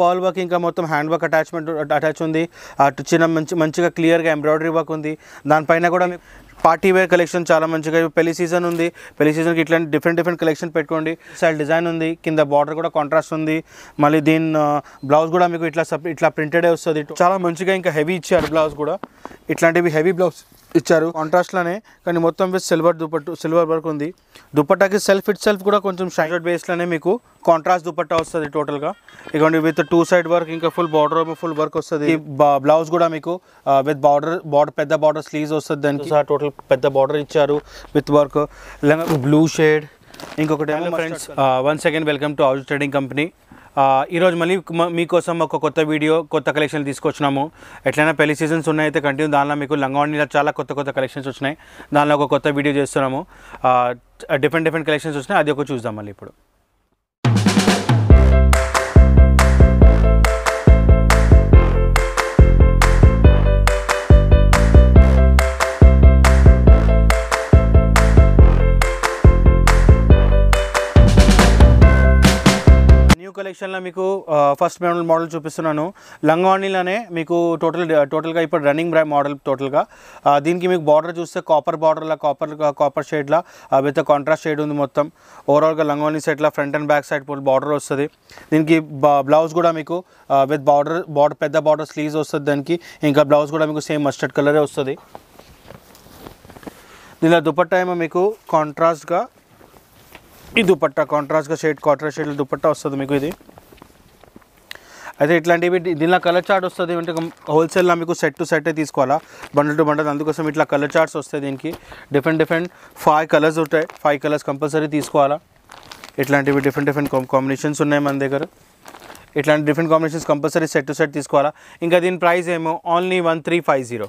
Paul work ఇంకా మొత్తం hand work attachment attach ఉంది అటు చిన్న మంచి మంచిగా క్లియర్గా ఎంబ్రాయిడరీ వర్క్ ఉంది దానిపైన కూడా మీకు పార్టీ వేర్ కలెక్షన్ చాలా మంచిగా పెళ్లి సీజన్ ఉంది పెళ్లి సీజన్కి ఇట్లాంటి డిఫరెంట్ డిఫరెంట్ కలెక్షన్ పెట్టుకోండి సైడ్ డిజైన్ ఉంది కింద బార్డర్ కూడా కాంట్రాస్ట్ ఉంది మళ్ళీ దీని బ్లౌజ్ కూడా మీకు ఇట్లా ఇట్లా ప్రింటెడే వస్తుంది చాలా మంచిగా ఇంకా హెవీ ఇచ్చారు బ్లౌజ్ కూడా ఇట్లాంటివి హెవీ బ్లౌజ్ ఇచ్చారు కాంట్రాస్ట్లోనే కానీ మొత్తం with silver dupatta silver work ఉంది దుపట్టాకి సెల్ఫ్ ఇట్ సెల్ఫ్ కూడా కొంచెం షైనర్ బేస్లోనే మీకు కాంట్రాస్ట్ దుపట్టా వస్తుంది టోటల్గా ఇక విత్ టూ సైడ్ వర్క్ ఇంకా ఫుల్ బార్డర్ ఫుల్ వర్క్ వస్తుంది బ్లౌజ్ కూడా మీకు విత్ బార్డర్ బార్డర్ పెద్ద బార్డర్ స్లీవ్స్ వస్తుంది దానికి టోటల్ పెద్ద బార్డర్ ఇచ్చారు విత్ వర్క్ బ్లూ షేడ్ ఇంకొకటి friends once again welcome to all trading company ఈరోజు మళ్ళీ మీకోసం ఒక కొత్త వీడియో కొత్త కలెక్షన్ తీసుకొచ్చినాము ఎట్లయినా పెళ్లి సీజన్స్ ఉన్నాయైతే కంటిన్యూ దానిలో మీకు లంగావణిలో చాలా కొత్త కొత్త కలెక్షన్స్ వచ్చినాయి దానిలో ఒక కొత్త వీడియో చేస్తున్నాము డిఫరెంట్ డిఫరెంట్ కలెక్షన్స్ వచ్చినాయి అది ఒక చూద్దాం మళ్ళీ ఇప్పుడు కలెక్షన్లో మీకు ఫస్ట్ మోడల్ మోడల్ చూపిస్తున్నాను లంగవాణిలోనే మీకు టోటల్ టోటల్గా ఇప్పుడు రన్నింగ్ బ్రా మోడల్ టోటల్గా దీనికి మీకు బార్డర్ చూస్తే కాపర్ బార్డర్లా కాపర్ కాపర్ షేడ్లా విత్ కాంట్రాస్ట్ షేడ్ ఉంది మొత్తం ఓవరాల్గా లంగవాణి సైడ్లో front and back side border వస్తుంది దీనికి బ్లౌజ్ కూడా మీకు విత్ బార్డర్ బార్డర్ పెద్ద బార్డర్ స్లీవ్స్ వస్తుంది దానికి ఇంకా బ్లౌజ్ కూడా మీకు సేమ్ మస్టర్డ్ కలరే వస్తుంది దీనిలో దుపట్టా ఏమో మీకు కాంట్రాస్ట్గా ఈ దుపట్టా కాంట్రాస్ట్గా షేడ్ కాంట్రాస్ట్ షేడ్ దుపట్టా వస్తుంది మీకు ఇది అయితే ఇట్లాంటివి దీనిలో కలర్ చార్ట్ వస్తుంది అంటే హోల్సేల్లో మీకు సెట్ టు సెట్ తీసుకోవాలా బండల్ టు బండల్ అందుకోసం ఇట్లా కలర్ చార్ట్స్ వస్తాయి దీనికి డిఫరెంట్ డిఫరెంట్ ఫైవ్ కలర్స్ ఉంటాయి ఫైవ్ కలర్స్ కంపల్సరీ తీసుకోవాలా ఇట్లాంటివి డిఫరెంట్ డిఫరెంట్ కాంబినేషన్స్ ఉన్నాయి మన దగ్గర ఇట్లాంటి different combinations compulsory set to set తీసుకోవాలా ఇంకా దీని ప్రైస్ ఏమో only one three five zero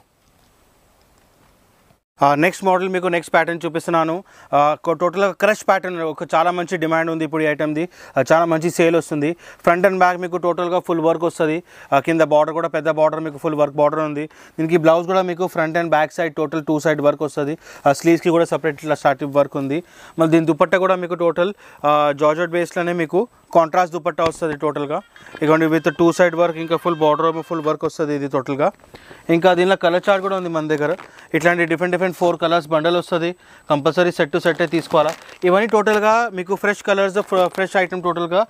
next model మీకు నెక్స్ట్ ప్యాటర్న్ చూపిస్తున్నాను టోటల్గా క్రష్ ప్యాటర్న్ ఒక చాలా మంచి డిమాండ్ ఉంది ఇప్పుడు ఈ ఐటమ్ది చాలా మంచి సేల్ వస్తుంది ఫ్రంట్ అండ్ బ్యాక్ మీకు టోటల్గా ఫుల్ వర్క్ వస్తుంది కింద బార్డర్ కూడా పెద్ద బార్డర్ మీకు ఫుల్ వర్క్ బార్డర్ ఉంది దీనికి బ్లౌజ్ కూడా మీకు front and back side total two side work వస్తుంది స్లీవ్స్కి కూడా సపరేట్ ఇట్లా స్టార్టింగ్ వర్క్ ఉంది మళ్ళీ దీని దుప్పట్ట కూడా మీకు టోటల్ జార్జెట్ బేస్లోనే మీకు కాంట్రాస్ట్ దుపట్టా వస్తుంది టోటల్గా ఇదిగోండి విత్ టూ సైడ్ వర్క్ ఇంకా ఫుల్ బార్డర్ ఫుల్ వర్క్ వస్తుంది ఇది టోటల్గా ఇంకా దీనిలో కలర్ చార్ట్ కూడా ఉంది మన దగ్గర ఇట్లాంటి different different four colours bundle వస్తుంది కంపల్సరీ సెట్ టు సెట్టే తీసుకోవాలా ఇవన్నీ టోటల్గా మీకు ఫ్రెష్ కలర్స్ ఫ్రెష్ ఐటమ్ టోటల్గా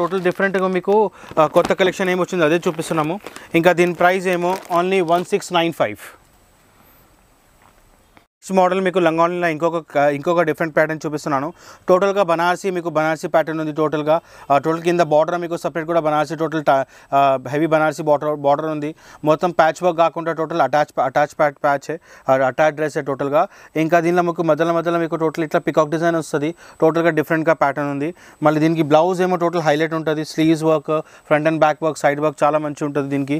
టోటల్ డిఫరెంట్గా మీకు కొత్త కలెక్షన్ ఏమొచ్చిందో అదే చూపిస్తున్నాము ఇంకా దీని ప్రైస్ ఏమో only one six nine five next model మీకు లంగాన్లో ఇంకొక ఇంకొక డిఫరెంట్ ప్యాటర్న్ చూపిస్తున్నాను టోటల్గా బనారసీ మీకు బనారసీ ప్యాటర్న్ ఉంది టోటల్గా టోటల్ కింద బార్డర్ మీకు సపరేట్ కూడా Banarasi total heavy Banarasi border border ఉంది మొత్తం ప్యాచ్ వర్క్ కాకుండా టోటల్ అటాచ్ అటాచ్ ప్యాట్ ప్యాచే అటాచ్ డ్రెస్ టోటల్గా ఇంకా దీనిలో మీకు మధ్యలో మధ్యలో మీకు టోటల్ ఇట్లా పికాక్ డిజైన్ వస్తుంది టోటల్గా డిఫరెంట్గా ప్యాటర్న్ ఉంది మళ్ళీ దీనికి బ్లౌజ్ ఏమో టోటల్ హైలైట్ ఉంటుంది sleeves work front and back work side work చాలా మంచిగా ఉంటుంది దీనికి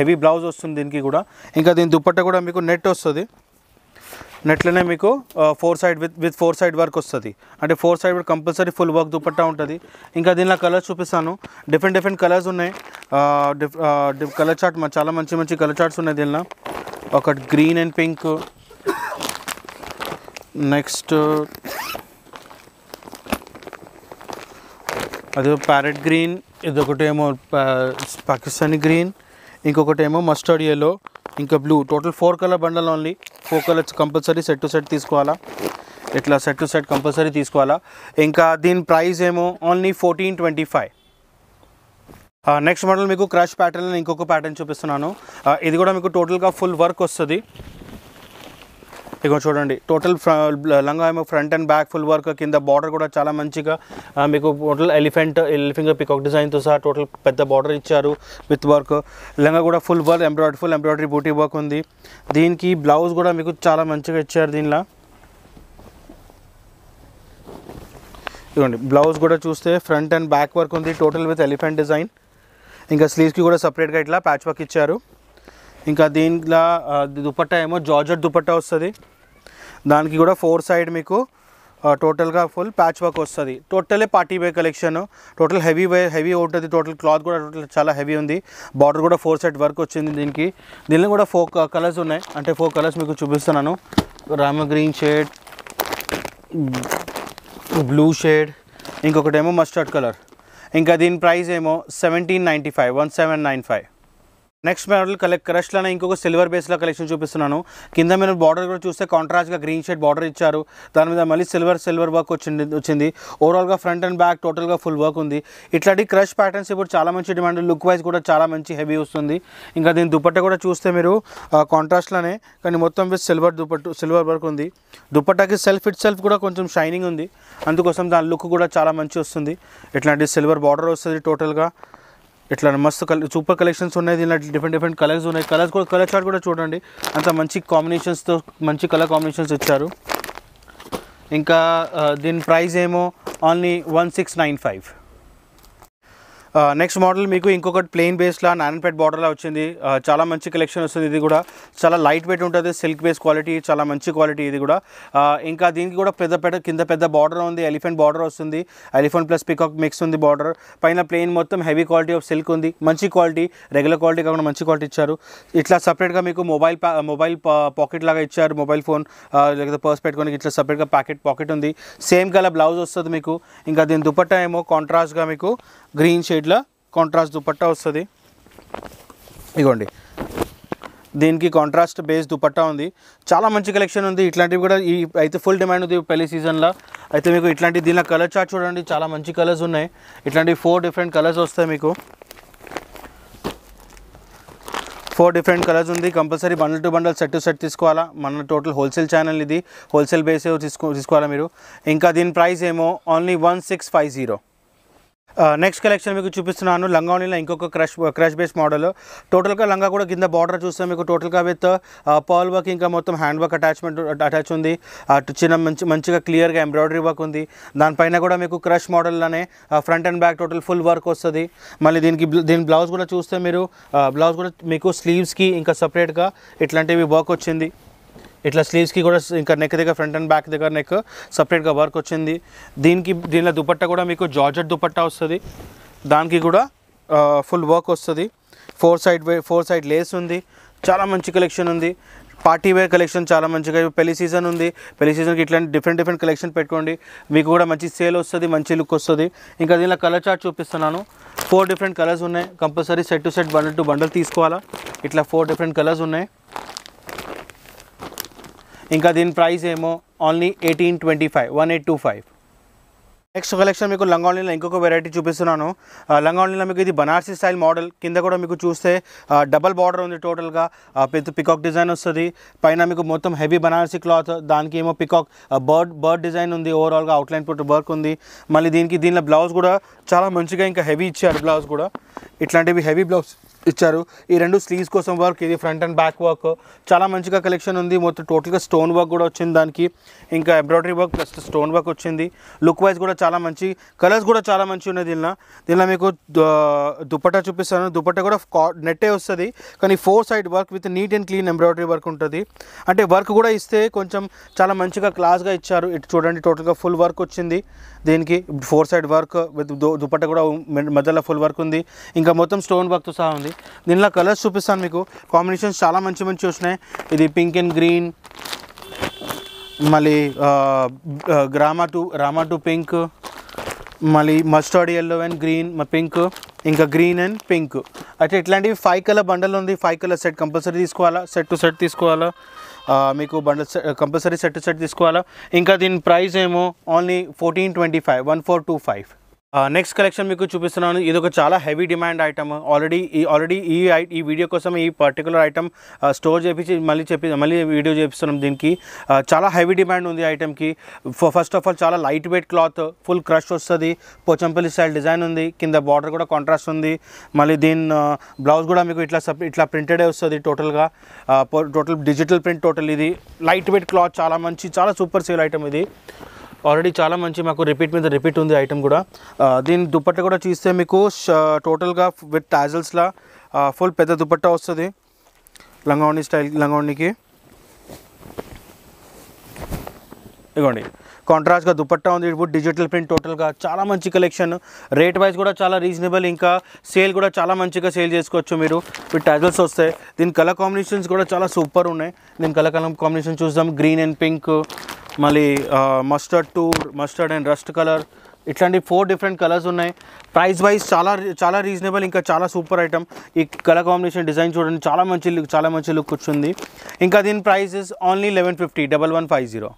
హెవీ బ్లౌజ్ వస్తుంది దీనికి కూడా ఇంకా దీని దుప్పట్ట కూడా మీకు నెట్ వస్తుంది నెట్లనే మీకు four side with with four side work వస్తుంది అంటే four side compulsory full work dupatta ఉంటుంది ఇంకా దీనిలో కలర్స్ చూపిస్తాను డిఫరెంట్ డిఫరెంట్ కలర్స్ ఉన్నాయి కలర్ చార్ట్ చాలా మంచి మంచి కలర్ చార్ట్స్ ఉన్నాయి దీనిలో ఒకటి గ్రీన్ అండ్ పింక్ నెక్స్ట్ అది ప్యారెట్ గ్రీన్ ఏమో పాకిస్తానీ గ్రీన్ ఇంకొకటి ఏమో మస్టర్డ్ ఎల్లో ఇంకా blue total four colour bundle only colours compulsory set to set తీసుకోవాలా ఇట్లా సెట్ టు సెట్ కంపల్సరీ తీసుకోవాలా ఇంకా దీని ప్రైస్ ఏమో only fourteen twenty five next model మీకు క్రష్ ప్యాటర్న్ ఇంకొక ప్యాటర్న్ చూపిస్తున్నాను ఇది కూడా మీకు టోటల్గా ఫుల్ వర్క్ వస్తుంది ఇక చూడండి టోటల్ లంగా ఏమో front and back full work కింద బార్డర్ కూడా చాలా మంచిగా మీకు టోటల్ ఎలిఫెంట్ ఎలిఫింగర్ పికాక్ డిజైన్తో సహా టోటల్ పెద్ద బార్డర్ ఇచ్చారు విత్ వర్క్ లంగా కూడా full work embroidery full embroidery బూటీ వర్క్ ఉంది దీనికి బ్లౌజ్ కూడా మీకు చాలా మంచిగా ఇచ్చారు దీనిలో ఇదిగోండి బ్లౌజ్ కూడా చూస్తే ఫ్రంట్ అండ్ బ్యాక్ వర్క్ ఉంది టోటల్ విత్ ఎలిఫెంట్ డిజైన్ ఇంకా స్లీవ్స్కి కూడా సపరేట్గా ఇట్లా ప్యాచ్ వర్క్ ఇచ్చారు ఇంకా దీంట్లో దుపట్టా ఏమో జార్జెట్ దుప్పట్టా వస్తుంది దానికి కూడా ఫోర్ సైడ్ మీకు టోటల్గా ఫుల్ ప్యాచ్ వర్క్ వస్తుంది టోటలే party wear collection total heavy వే హెవీ ఉంటుంది టోటల్ క్లాత్ కూడా టోటల్ చాలా హెవీ ఉంది బార్డర్ కూడా ఫోర్ సైడ్ వర్క్ వచ్చింది దీనికి దీనిలో కూడా ఫోర్ కలర్స్ ఉన్నాయి అంటే ఫోర్ కలర్స్ మీకు చూపిస్తున్నాను Rama green shade blue shade ఇంకొకటేమో మస్టర్డ్ కలర్ ఇంకా దీని ప్రైస్ ఏమో seventeen ninety five one seven nine five next model collect క్రష్లో ఇంకొక సిల్వర్ బేస్లో కలెక్షన్ చూపిస్తున్నాను కింద మీరు బార్డర్ కూడా చూస్తే కాంట్రాస్ట్గా గ్రీన్ షర్ట్ బార్డర్ ఇచ్చారు దాని మీద మళ్ళీ సిల్వర్ సిల్వర్ వర్క్ వచ్చింది వచ్చింది ఓవరాల్గా ఫ్రంట్ అండ్ బ్యాక్ టోటల్గా ఫుల్ వర్క్ ఉంది ఇట్లాంటి క్రష్ ప్యాటర్న్స్ ఇప్పుడు చాలా మంచి డిమాండ్ లుక్ వైజ్ కూడా చాలా మంచి హెవీ వస్తుంది ఇంకా దీని దుప్పట్ట కూడా చూస్తే మీరు కాంట్రాస్ట్లోనే కానీ మొత్తం with silver dupatta silver work ఉంది దుపట్టాకి సెల్ఫ్ ఇట్ సెల్ఫ్ కూడా కొంచెం షైనింగ్ ఉంది అందుకోసం దాని లుక్ కూడా చాలా మంచి వస్తుంది ఇట్లాంటి సిల్వర్ బార్డర్ వస్తుంది టోటల్గా ఇట్లా మస్తు కలర్ సూపర్ కలెక్షన్స్ ఉన్నాయి దీనిలో డిఫరెంట్ డిఫరెంట్ కలర్స్ ఉన్నాయి కలర్స్ కూడా కలర్ చార్ట్ కూడా చూడండి అంత మంచి కాంబినేషన్స్తో మంచి కలర్ కాంబినేషన్స్ ఇచ్చారు ఇంకా దీని ప్రైస్ ఏమో only one six nine five next model మీకు ఇంకొకటి ప్లెయిన్ బేస్లా పెట్ బార్డర్లా వచ్చింది చాలా మంచి కలెక్షన్ వస్తుంది ఇది కూడా చాలా లైట్ వెయిట్ ఉంటుంది సిల్క్ బేస్ క్వాలిటీ చాలా మంచి క్వాలిటీ ఇది కూడా ఇంకా దీనికి కూడా పెద్ద పెద్ద కింద పెద్ద బార్డర్ ఉంది ఎలిఫెంట్ బార్డర్ వస్తుంది ఎలిఫెంట్ ప్లస్ పికాక్ మిక్స్ ఉంది బార్డర్ పైన ప్లెయిన్ మొత్తం హెవీ క్వాలిటీ ఆఫ్ సిల్క్ ఉంది మంచి క్వాలిటీ రెగ్యులర్ క్వాలిటీ కాకుండా మంచి క్వాలిటీ ఇచ్చారు ఇట్లా సపరేట్గా మీకు మొబైల్ మొబైల్ పాకెట్ లాగా ఇచ్చారు మొబైల్ ఫోన్ లేకపోతే పర్స్ పెట్టుకోనికి ఇట్లా సపరేట్గా ప్యాకెట్ పాకెట్ ఉంది సేమ్ కలర్ బ్లౌజ్ వస్తుంది మీకు ఇంకా దీని దుపట్టా ఏమో కాంట్రాస్ట్గా మీకు గ్రీన్ షేడ్లో కాంట్రాస్ట్ దుపట్టా వస్తుంది ఇగోండి దీనికి కాంట్రాస్ట్ బేస్ దుపట్టా ఉంది చాలా మంచి కలెక్షన్ ఉంది ఇట్లాంటివి కూడా ఈ అయితే ఫుల్ డిమాండ్ ఉంది పెళ్లి సీజన్లో అయితే మీకు ఇట్లాంటి దీనిలో కలర్ చార్ట్ చూడండి చాలా మంచి కలర్స్ ఉన్నాయి ఇట్లాంటి ఫోర్ డిఫరెంట్ కలర్స్ వస్తాయి మీకు ఫోర్ డిఫరెంట్ కలర్స్ ఉంది compulsory bundle to bundle set to set తీసుకోవాలా మన టోటల్ హోల్సేల్ ఛానల్ ఇది హోల్సేల్ బేస్ తీసుకో తీసుకోవాలా మీరు ఇంకా దీని ప్రైస్ ఏమో only one six five zero next collection మీకు చూపిస్తున్నాను లంగాణిలో ఇంకొక క్రష్ క్రష్ బేస్ మోడల్ టోటల్గా లంగా కూడా కింద బార్డర్ చూస్తే మీకు టోటల్గా విత్ పర్ల్ వర్క్ ఇంకా మొత్తం హ్యాండ్ వర్క్ అటాచ్మెంట్ అటాచ్ ఉంది అటు చిన్న మంచి మంచిగా క్లియర్గా ఎంబ్రాయిడరీ వర్క్ ఉంది దానిపైన కూడా మీకు క్రష్ మోడల్లోనే front and back total full work వస్తుంది మళ్ళీ దీనికి దీని బ్లౌజ్ కూడా చూస్తే మీరు బ్లౌజ్ కూడా మీకు స్లీవ్స్కి ఇంకా సపరేట్గా ఇట్లాంటివి వర్క్ వచ్చింది ఇట్లా స్లీవ్స్కి కూడా ఇంకా నెక్ దగ్గర ఫ్రంట్ అండ్ బ్యాక్ దగ్గర నెక్ సపరేట్గా వర్క్ వచ్చింది దీనికి దీనిలో దుపట్ట కూడా మీకు జార్జెట్ దుపట్టా వస్తుంది దానికి కూడా ఫుల్ వర్క్ వస్తుంది four side four side lace ఉంది చాలా మంచి కలెక్షన్ ఉంది పార్టీ వేర్ కలెక్షన్ చాలా మంచిగా పెళ్లి సీజన్ ఉంది పెళ్లి సీజన్కి ఇట్లాంటి డిఫరెంట్ డిఫరెంట్ కలెక్షన్ పెట్టుకోండి మీకు కూడా మంచి సేల్ వస్తుంది మంచి లుక్ వస్తుంది ఇంకా దీనిలో కలర్ చార్ట్ చూపిస్తున్నాను ఫోర్ డిఫరెంట్ కలర్స్ ఉన్నాయి compulsory set to set bundle to bundle తీసుకోవాలా ఇట్లా ఫోర్ డిఫరెంట్ కలర్స్ ఉన్నాయి ఇంకా దీని ప్రైస్ ఏమో only eighteen twenty five one eight two five next collection మీకు లంగావణిలో ఇంకొక వెరైటీ చూపిస్తున్నాను లంగావణిలో uh, మీకు ఇది బనార్సీ స్టైల్ మోడల్ కింద కూడా మీకు చూస్తే డబల్ uh, బార్డర్ ఉంది టోటల్గా uh, పెద్ద పికాక్ డిజైన్ వస్తుంది పైన మీకు మొత్తం హెవీ బనార్సీ క్లాత్ దానికి ఏమో పికాక్ బర్డ్ బర్డ్ డిజైన్ ఉంది ఓవరాల్గా అవుట్లైన్ పుట్టి వర్క్ ఉంది మళ్ళీ దీనికి దీనిలో బ్లౌజ్ కూడా చాలా మంచిగా ఇంకా హెవీ ఇచ్చారు బ్లౌజ్ కూడా ఇట్లాంటివి హెవీ బ్లౌజ్ ఇచ్చారు ఈ రెండు స్లీవ్స్ కోసం వర్క్ ఇది ఫ్రంట్ అండ్ బ్యాక్ వర్క్ చాలా మంచిగా కలెక్షన్ ఉంది మొత్తం టోటల్గా స్టోన్ వర్క్ కూడా వచ్చింది దానికి ఇంకా embroidery work plus stone work వచ్చింది లుక్ వైజ్ కూడా చాలా మంచి కలర్స్ కూడా చాలా మంచి ఉన్నాయి దీనిలో దీనిలో మీకు దుపట్టా చూపిస్తాను దుపట్టా కూడా నెట్టే వస్తుంది కానీ four side work with neat and clean embroidery work ఉంటుంది అంటే వర్క్ కూడా ఇస్తే కొంచెం చాలా మంచిగా క్లాస్గా ఇచ్చారు ఇటు చూడండి టోటల్గా ఫుల్ వర్క్ వచ్చింది దీనికి four side work with dupatta కూడా మధ్యలో ఫుల్ వర్క్ ఉంది ఇంకా మొత్తం స్టోన్ వర్క్ సహా ఉంది దీనిలో కలర్స్ చూపిస్తాను మీకు కాంబినేషన్స్ చాలా మంచి మంచి వస్తున్నాయి ఇది పింక్ అండ్ గ్రీన్ మళ్ళీ గ్రామా టు రామా టు పింక్ మళ్ళీ mustard yellow and green pink ఇంకా గ్రీన్ అండ్ పింక్ అయితే ఇట్లాంటివి ఫైవ్ కలర్ బండల్ ఉంది ఫైవ్ కలర్ సెట్ కంపల్సరీ తీసుకోవాలా సెట్ టు సెట్ తీసుకోవాలా మీకు bundle compulsory set to set తీసుకోవాలా ఇంకా దీని ప్రైస్ ఏమో only fourteen twenty five one four two five next collection మీకు చూపిస్తున్నాను ఇది ఒక చాలా హెవీ డిమాండ్ ఐటమ్ ఆల్రెడీ ఈ ఆల్రెడీ ఈ ఈ వీడియో కోసం ఈ పర్టికులర్ ఐటమ్ స్టోర్ చేపించి మళ్ళీ చెప్పి మళ్ళీ వీడియో చేపిస్తున్నాం దీనికి చాలా హెవీ డిమాండ్ ఉంది ఐటమ్కి ఫస్ట్ ఆఫ్ ఆల్ చాలా light weight cloth full crush వస్తుంది పోచంపల్లి స్టైల్ డిజైన్ ఉంది కింద బార్డర్ కూడా కాంట్రాస్ట్ ఉంది మళ్ళీ దీని బ్లౌజ్ కూడా మీకు ఇట్లా ఇట్లా ప్రింటెడే వస్తుంది టోటల్గా టోటల్ డిజిటల్ ప్రింట్ టోటల్ ఇది లైట్ వెయిట్ క్లాత్ చాలా మంచి చాలా సూపర్ సేల్ ఐటమ్ ఇది ఆల్్రెడీ చాలా మంచి నాకు రిపీట్ మీది రిపీట్ ఉంది ఐటమ్ కూడా దీని दुपట్టా కూడా చూస్తే మీకు టోటల్ గా విత్ టజల్స్ లా ఫుల్ పెద్ద दुपట్టా వస్తది లంగావని స్టైల్ లంగావనికి ఏకోండి కాంట్రాస్ట్ గా दुपట్టా ఉంది it is digital print total గా చాలా మంచి కలెక్షన్ రేట్ వైస్ కూడా చాలా రీజనబుల్ ఇంకా సేల్ కూడా చాలా మంచిగా సేల్ చేసుకోవచ్చు మీరు విత్ టజల్స్ వస్తాయి దీని కలర్ కాంబినేషన్స్ కూడా చాలా సూపర్ ఉన్నాయి దీని కలర్ కలర్ కాంబినేషన్ చూద్దాం గ్రీన్ అండ్ పింక్ మళ్ళీ mustard to mustard and rust colour ఇట్లాంటి ఫోర్ డిఫరెంట్ కలర్స్ ఉన్నాయి ప్రైస్ వైజ్ చాలా చాలా రీజనబుల్ ఇంకా చాలా సూపర్ ఐటమ్ ఈ కలర్ కాంబినేషన్ డిజైన్ చూడండి చాలా మంచి చాలా మంచి లుక్ వచ్చింది ఇంకా దీని price is only eleven fifty double one five zero